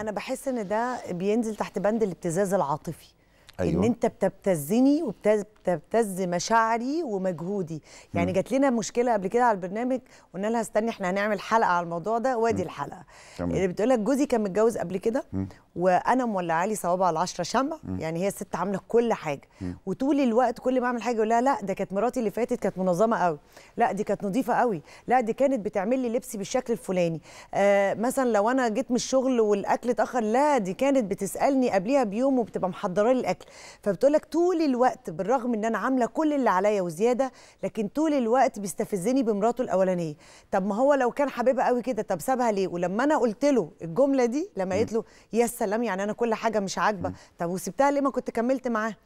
انا بحس ان ده بينزل تحت بند الابتزاز العاطفي أيوه. ان انت بتبتزني وبتبتز مشاعري ومجهودي يعني جات لنا مشكله قبل كده على البرنامج قلنا لها استني احنا هنعمل حلقه على الموضوع ده وادي الحلقه تمام. اللي بتقول لك جوزي كان متجوز قبل كده وانا مولعه لي صوابع العشره شمع يعني هي الست عامله كل حاجه وطول الوقت كل ما اعمل حاجه يقول لها لا ده كانت مراتي اللي فاتت كانت منظمه قوي لا دي كانت نظيفه قوي لا دي كانت بتعمل لي لبسي بالشكل الفلاني آه مثلا لو انا جيت من الشغل والاكل اتاخر لا دي كانت بتسالني قبليها بيوم وبتبقى محضره لي الاكل فبتقول لك طول الوقت بالرغم ان انا عامله كل اللي عليا وزياده لكن طول الوقت بيستفزني بمراته الاولانيه طب ما هو لو كان حبيبها قوي كده طب سابها ليه ولما انا قلت له الجمله دي لما قالت له يا سلام يعني انا كل حاجه مش عاجبه طب وسبتها ليه ما كنت كملت معاها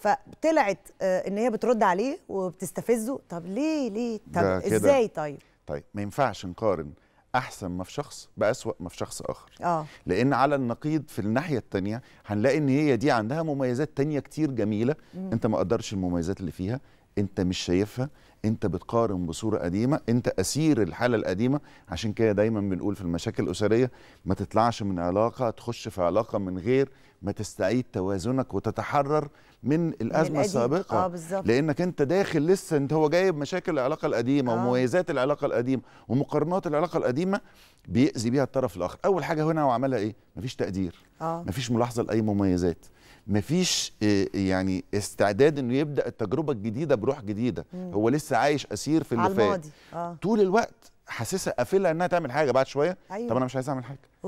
فطلعت آه، ان هي بترد عليه وبتستفزه طب ليه ليه طب ازاي طيب طيب ما ينفعش نقارن احسن ما في شخص باسوا ما في شخص اخر اه لان على النقيض في الناحيه الثانيه هنلاقي ان هي دي عندها مميزات تانية كتير جميله مم. انت ما قدرش المميزات اللي فيها انت مش شايفها انت بتقارن بصوره قديمه انت اسير الحاله القديمه عشان كده دايما بنقول في المشاكل الاسريه ما تطلعش من علاقه تخش في علاقه من غير ما تستعيد توازنك وتتحرر من الازمه من السابقه آه لانك انت داخل لسه انت هو جايب مشاكل العلاقه القديمه آه. ومميزات العلاقه القديمه ومقارنات العلاقه القديمه بيأذي بيها الطرف الاخر اول حاجه هنا وعملها ايه مفيش تقدير آه. مفيش ملاحظه لاي مميزات مفيش آه، يعني استعداد انه يبدا التجربه الجديده بروح جديده مم. هو لسه عايش اسير في اللي فات آه. طول الوقت حاسسها قافله انها تعمل حاجه بعد شويه أيوة. طب انا مش عايز اعمل حاجه